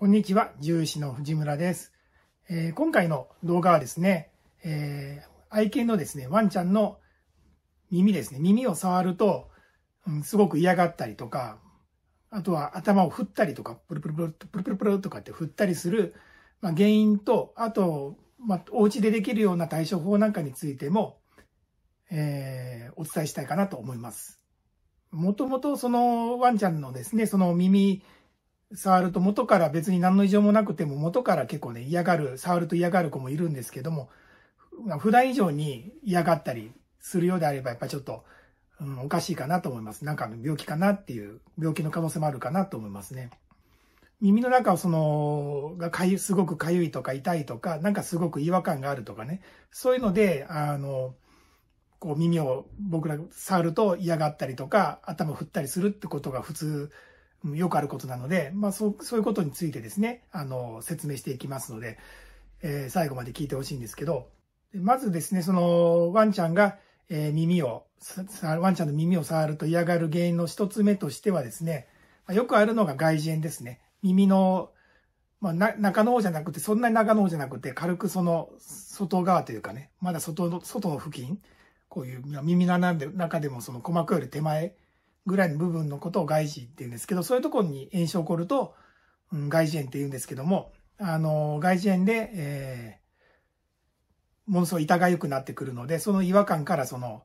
こんにちは、獣医師の藤村です。えー、今回の動画はですね、えー、愛犬のですね、ワンちゃんの耳ですね、耳を触ると、うん、すごく嫌がったりとか、あとは頭を振ったりとか、プルプルプル、プルプルプルとかって振ったりする、まあ、原因と、あと、まあ、お家でできるような対処法なんかについても、えー、お伝えしたいかなと思います。もともとそのワンちゃんのですね、その耳、触ると元から別に何の異常もなくても元から結構ね嫌がる、触ると嫌がる子もいるんですけども、普段以上に嫌がったりするようであればやっぱちょっと、うん、おかしいかなと思います。なんかの病気かなっていう、病気の可能性もあるかなと思いますね。耳の中をその、がかゆ、すごくかゆいとか痛いとか、なんかすごく違和感があるとかね。そういうので、あの、こう耳を僕ら触ると嫌がったりとか、頭振ったりするってことが普通よくあることなので、まあそう、そういうことについてですね、あの、説明していきますので、えー、最後まで聞いてほしいんですけど、まずですね、その、ワンちゃんが、えー、耳を、ワンちゃんの耳を触ると嫌がる原因の一つ目としてはですね、よくあるのが外耳炎ですね。耳の、まあ、中の方じゃなくて、そんなに中の方じゃなくて、軽くその、外側というかね、まだ外の、外の付近、こういう耳ので中でもその鼓膜より手前ぐらいの部分のことを外耳って言うんですけど、そういうところに炎症起こると、うん、外耳炎って言うんですけども、あの、外耳炎で、えー、ものすごい痛がよくなってくるので、その違和感からその、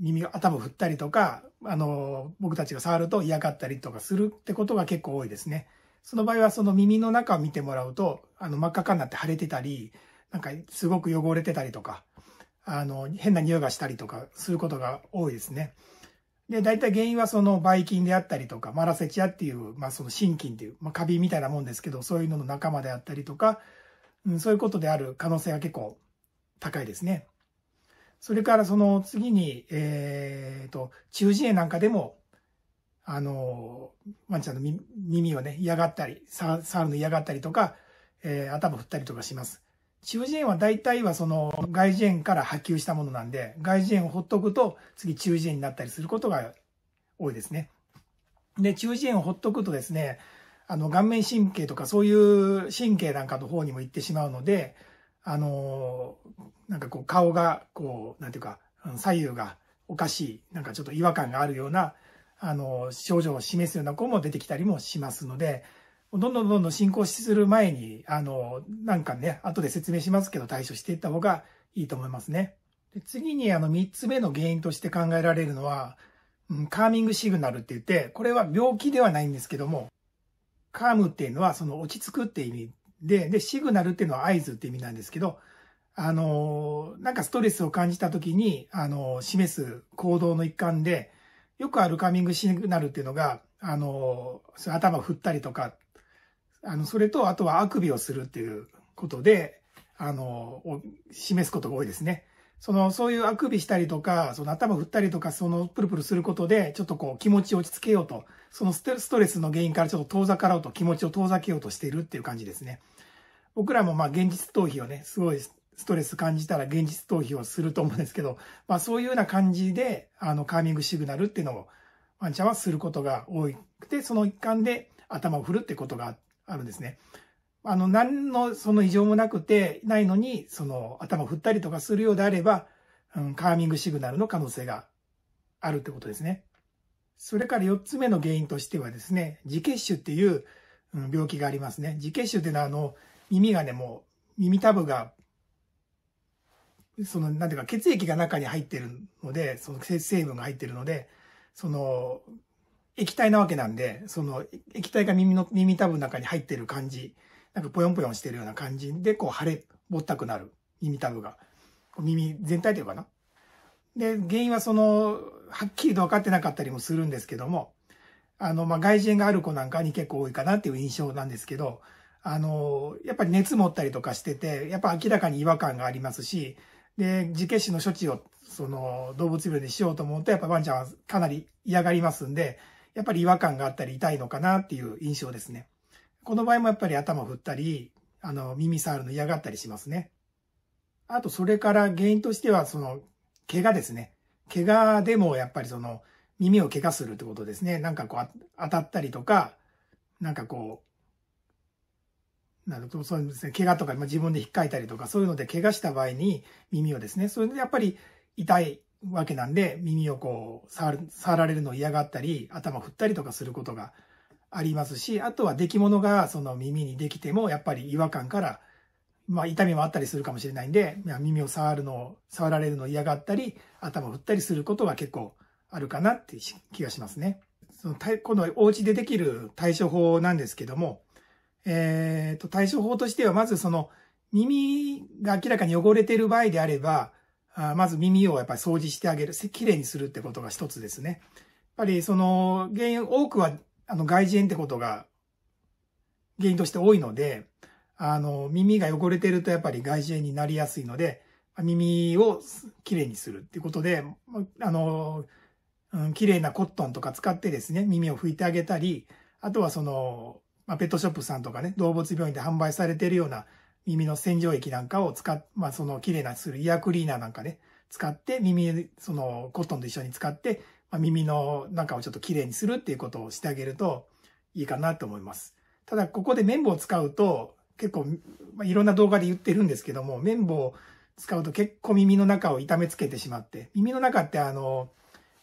耳を頭を振ったりとか、あの、僕たちが触ると嫌がったりとかするってことが結構多いですね。その場合はその耳の中を見てもらうと、あの、真っ赤になって腫れてたり、なんかすごく汚れてたりとか、あの、変な匂いがしたりとかすることが多いですね。で、大体原因はその、ばい菌であったりとか、マラセチアっていう、まあその、心筋っていう、まあカビみたいなもんですけど、そういうのの仲間であったりとか、うん、そういうことである可能性が結構高いですね。それからその次に、えー、と、中耳炎なんかでも、あの、ワンちゃんの耳をね、嫌がったり、触るの嫌がったりとか、えー、頭振ったりとかします。シフジは大体はその外耳炎から波及したものなんで、外耳炎をほっとくと次中耳炎になったりすることが多いですね。で、中耳炎をほっとくとですね、あの顔面神経とかそういう神経なんかの方にも行ってしまうので、あのー、なんかこう顔がこう、なんていうか、左右がおかしい、なんかちょっと違和感があるような、あのー、症状を示すような子も出てきたりもしますので、どんどんどんどん進行する前に、あの、なんかね、後で説明しますけど対処していった方がいいと思いますね。で次に、あの、3つ目の原因として考えられるのは、うん、カーミングシグナルって言って、これは病気ではないんですけども、カームっていうのはその落ち着くって意味で、で、シグナルっていうのは合図って意味なんですけど、あの、なんかストレスを感じた時に、あの、示す行動の一環で、よくあるカーミングシグナルっていうのが、あの、頭を振ったりとか、あの、それと、あとはあくびをするっていうことで、あの、示すことが多いですね。その、そういうあくびしたりとか、その頭振ったりとか、そのプルプルすることで、ちょっとこう気持ちを落ち着けようと、そのストレスの原因からちょっと遠ざかろうと、気持ちを遠ざけようとしているっていう感じですね。僕らもまあ現実逃避をね、すごいストレス感じたら現実逃避をすると思うんですけど、まあそういうような感じで、あの、カーミングシグナルっていうのを、ワンちゃんはすることが多くて、その一環で頭を振るってことがあって、あるんですね、あの、何のその異常もなくて、ないのに、その頭を振ったりとかするようであれば、うん、カーミングシグナルの可能性があるってことですね。それから4つ目の原因としてはですね、自血腫っていう、うん、病気がありますね。自血腫っていうのは、あの、耳がね、もう、耳たぶが、その、なんていうか、血液が中に入ってるので、その成分が入ってるので、その、液体なわけなんで、その液体が耳の、耳たぶの中に入ってる感じ、なんかぽよんぽよんしてるような感じで、こう腫れ、ぼったくなる。耳たぶが。耳全体というかな。で、原因はその、はっきりと分かってなかったりもするんですけども、あの、まあ、外人がある子なんかに結構多いかなっていう印象なんですけど、あの、やっぱり熱持ったりとかしてて、やっぱ明らかに違和感がありますし、で、自決死の処置を、その、動物病院でしようと思うと、やっぱワンちゃんはかなり嫌がりますんで、やっぱり違和感があったり痛いのかなっていう印象ですね。この場合もやっぱり頭振ったり、あの、耳触るの嫌がったりしますね。あと、それから原因としては、その、怪我ですね。怪我でもやっぱりその、耳を怪我するってことですね。なんかこう、当たったりとか、なんかこう、なるとそうですね、怪我とか、ま自分で引っかいたりとか、そういうので怪我した場合に耳をですね、それでやっぱり痛いわけなんで、耳をこう触る、触られるのを嫌がったり、頭振ったりとかすることがありますし、あとは出来物がその耳にできても、やっぱり違和感から、まあ痛みもあったりするかもしれないんで、耳を触るのを、触られるのを嫌がったり、頭を振ったりすることが結構あるかなっていう気がしますね。そのこのお家でできる対処法なんですけども、えっ、ー、と、対処法としては、まずその耳が明らかに汚れている場合であれば、あまず耳をやっぱり掃除してあげる、きれいにするってことが一つですね。やっぱりその原因、多くはあの外耳炎ってことが原因として多いので、あの耳が汚れてるとやっぱり外耳炎になりやすいので、耳をきれいにするっていうことで、あの、うん、綺麗なコットンとか使ってですね、耳を拭いてあげたり、あとはその、まペットショップさんとかね、動物病院で販売されているような耳の洗浄液なんかを使っ、まあ、その綺麗なするイヤークリーナーなんかね、使って耳、そのコットンと一緒に使って、まあ、耳の中をちょっと綺麗にするっていうことをしてあげるといいかなと思います。ただ、ここで綿棒を使うと、結構、まあ、いろんな動画で言ってるんですけども、綿棒を使うと結構耳の中を痛めつけてしまって、耳の中ってあの、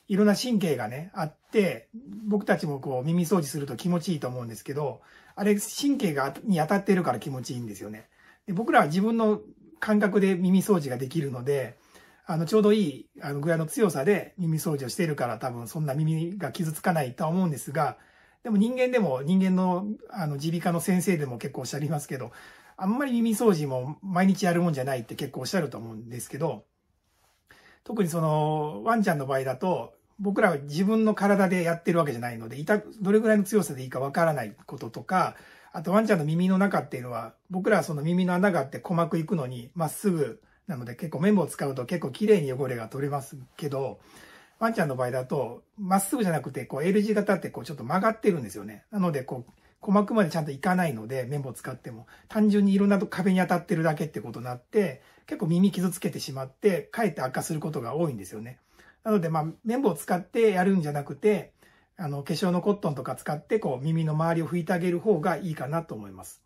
いろんな神経がね、あって、僕たちもこう耳掃除すると気持ちいいと思うんですけど、あれ神経がに当たってるから気持ちいいんですよね。で僕らは自分の感覚で耳掃除ができるので、あの、ちょうどいい、あの、ぐらいの強さで耳掃除をしているから多分そんな耳が傷つかないとは思うんですが、でも人間でも、人間の、あの、耳鼻科の先生でも結構おっしゃりますけど、あんまり耳掃除も毎日やるもんじゃないって結構おっしゃると思うんですけど、特にその、ワンちゃんの場合だと、僕らは自分の体でやってるわけじゃないので、痛どれぐらいの強さでいいかわからないこととか、あとワンちゃんの耳の中っていうのは、僕らはその耳の穴があって鼓膜行くのにまっすぐなので結構綿棒を使うと結構綺麗に汚れが取れますけど、ワンちゃんの場合だと、まっすぐじゃなくて、こう L 字型ってこうちょっと曲がってるんですよね。なので、こう、鼓膜までちゃんと行かないので、綿棒使っても、単純にいろんなと壁に当たってるだけってことになって、結構耳傷つけてしまって、かえって悪化することが多いんですよね。なので、まあ、綿棒を使ってやるんじゃなくて、あの、化粧のコットンとか使って、こう、耳の周りを拭いてあげる方がいいかなと思います。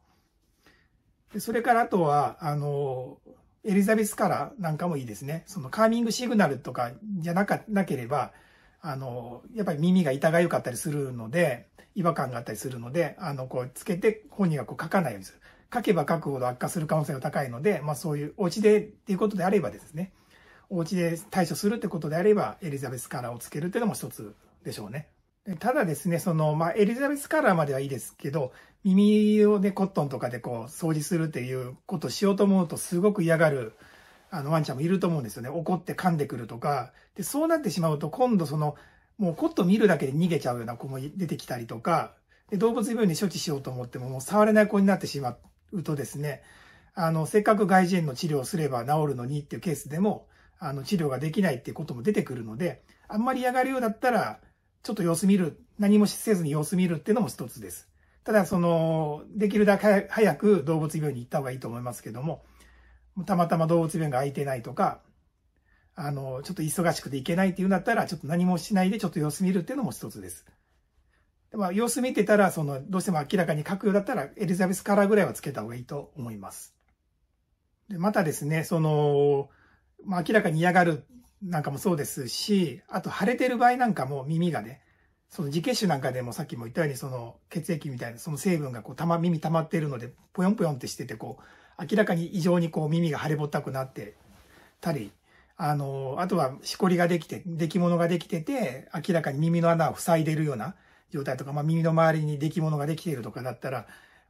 でそれから、あとは、あの、エリザベスカラーなんかもいいですね。その、カーミングシグナルとかじゃなか、なければ、あの、やっぱり耳が痛がゆかったりするので、違和感があったりするので、あの、こう、つけて本人がこう書かないようにする。書けば書くほど悪化する可能性が高いので、まあそういう、お家でっていうことであればですね、お家で対処するってことであれば、エリザベスカラーをつけるっていうのも一つでしょうね。ただですね、その、まあ、エリザベスカラーまではいいですけど、耳をね、コットンとかでこう、掃除するっていうことしようと思うと、すごく嫌がる、あの、ワンちゃんもいると思うんですよね。怒って噛んでくるとか。で、そうなってしまうと、今度その、もうコットン見るだけで逃げちゃうような子も出てきたりとか、で、動物病院で処置しようと思っても、もう触れない子になってしまうとですね、あの、せっかく外耳炎の治療をすれば治るのにっていうケースでも、あの、治療ができないっていうことも出てくるので、あんまり嫌がるようだったら、ちょっと様子見る、何もせずに様子見るっていうのも一つです。ただ、その、できるだけ早く動物病院に行った方がいいと思いますけども、たまたま動物病院が空いてないとか、あの、ちょっと忙しくて行けないっていうんだったら、ちょっと何もしないでちょっと様子見るっていうのも一つです。でまあ、様子見てたら、その、どうしても明らかに書くようだったら、エリザベスカラーぐらいはつけた方がいいと思います。で、またですね、その、まあ、明らかに嫌がるなんかもそうですし、あと腫れてる場合なんかも耳がね、その自血腫なんかでもさっきも言ったようにその血液みたいなその成分がこうたま耳溜まってるのでぽよんぽよんってしててこう明らかに異常にこう耳が腫れぼったくなってたりあのあとはしこりができて出来物ができてて明らかに耳の穴を塞いでるような状態とか、まあ、耳の周りに出来物ができているとかだったら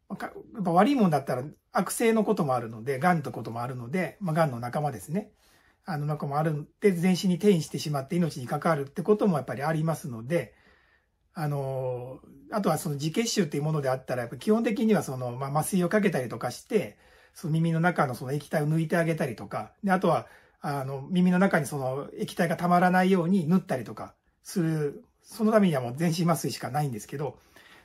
やっぱ悪いもんだったら悪性のこともあるので、癌のこともあるので、まあ、癌の仲間ですね。あの、なんかもあるんで、全身に転移してしまって命に関わるってこともやっぱりありますので、あの、あとはその自血腫っていうものであったら、基本的にはその、まあ、麻酔をかけたりとかして、その耳の中のその液体を抜いてあげたりとか、で、あとは、あの、耳の中にその液体がたまらないように縫ったりとかする、そのためにはもう全身麻酔しかないんですけど、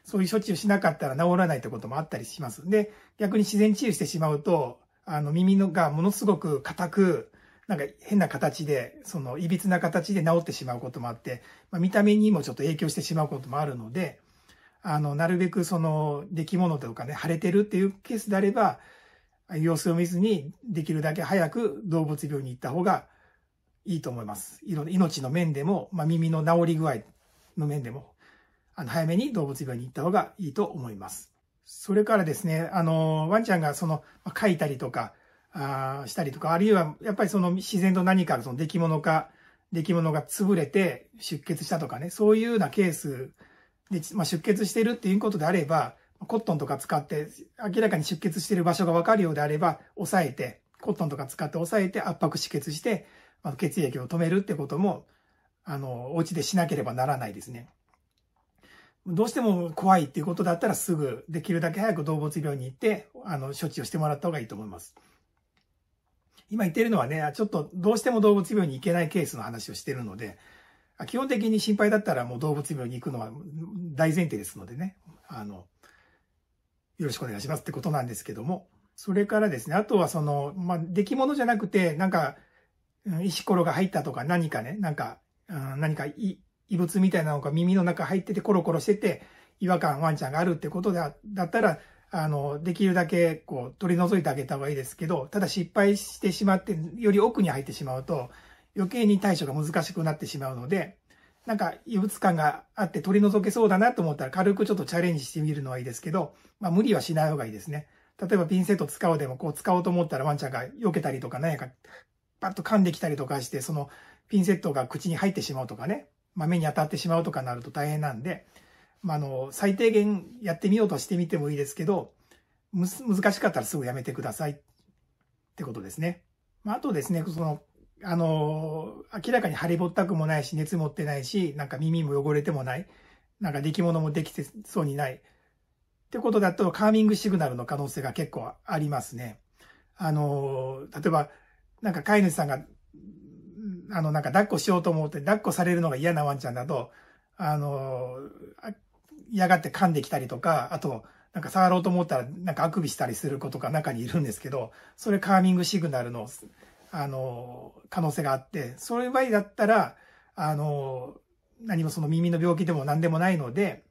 そういう処置をしなかったら治らないってこともあったりします。で、逆に自然治癒してしまうと、あの、耳のがものすごく硬く、なんか変な形で、その、いびつな形で治ってしまうこともあって、まあ、見た目にもちょっと影響してしまうこともあるので、あの、なるべくその、出来物とかね、腫れてるっていうケースであれば、様子を見ずに、できるだけ早く動物病院に行った方がいいと思います。命の面でも、まあ、耳の治り具合の面でも、あの、早めに動物病院に行った方がいいと思います。それからですね、あの、ワンちゃんがその、書いたりとか、あしたりとか、あるいはやっぱりその自然と何かその出来物か、出来物が潰れて出血したとかね、そういうようなケースで、まあ、出血してるっていうことであれば、コットンとか使って、明らかに出血してる場所がわかるようであれば、抑えて、コットンとか使って抑えて圧迫止血して、まあ、血液を止めるってことも、あの、お家でしなければならないですね。どうしても怖いっていうことだったらすぐ、できるだけ早く動物病院に行って、あの、処置をしてもらった方がいいと思います。今言ってるのはね、ちょっとどうしても動物病院に行けないケースの話をしてるので、基本的に心配だったらもう動物病院に行くのは大前提ですのでね、あの、よろしくお願いしますってことなんですけども、それからですね、あとはその、まあ、出来物じゃなくて、なんか、石ころが入ったとか何かね、なんか、何か異物みたいなのが耳の中入っててコロコロしてて、違和感ワンちゃんがあるってことだったら、あの、できるだけこう取り除いてあげた方がいいですけど、ただ失敗してしまって、より奥に入ってしまうと、余計に対処が難しくなってしまうので、なんか異物感があって取り除けそうだなと思ったら軽くちょっとチャレンジしてみるのはいいですけど、まあ無理はしない方がいいですね。例えばピンセット使おうでもこう使おうと思ったらワンちゃんが避けたりとか何かパッと噛んできたりとかしてそのピンセットが口に入ってしまうとかね、まあ、目に当たってしまうとかなると大変なんで、まあ、の、最低限やってみようとしてみてもいいですけど、難しかったらすぐやめてくださいってことですね。まあ、あとですね、その、あの、明らかに腫れぼったくもないし、熱持ってないし、なんか耳も汚れてもない、なんか出来物もできてそうにない。ってことだと、カーミングシグナルの可能性が結構ありますね。あの、例えば、なんか飼い主さんが、あの、なんか抱っこしようと思って、抱っこされるのが嫌なワンちゃんだと、あの、嫌がって噛んできたりとか、あと、なんか触ろうと思ったら、なんかあくびしたりする子とか中にいるんですけど、それカーミングシグナルの、あの、可能性があって、そういう場合だったら、あの、何もその耳の病気でも何でもないので、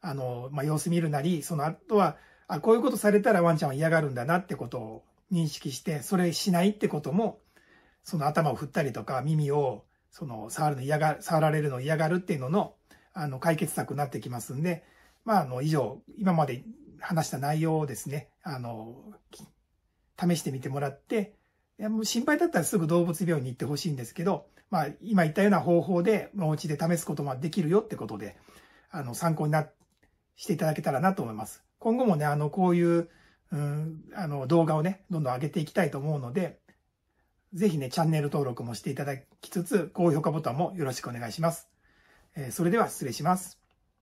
あの、まあ、様子見るなり、その後は、あ、こういうことされたらワンちゃんは嫌がるんだなってことを認識して、それしないってことも、その頭を振ったりとか、耳を、その、触るの嫌が、触られるの嫌がるっていうのの、あの、解決策になってきますんで、まあ、あの、以上、今まで話した内容をですね、あの、試してみてもらって、いやもう心配だったらすぐ動物病院に行ってほしいんですけど、まあ、今言ったような方法で、まお家で試すこともできるよってことで、あの、参考にな、していただけたらなと思います。今後もね、あの、こういう、うん、あの、動画をね、どんどん上げていきたいと思うので、ぜひね、チャンネル登録もしていただきつつ、高評価ボタンもよろしくお願いします。それでは失礼します。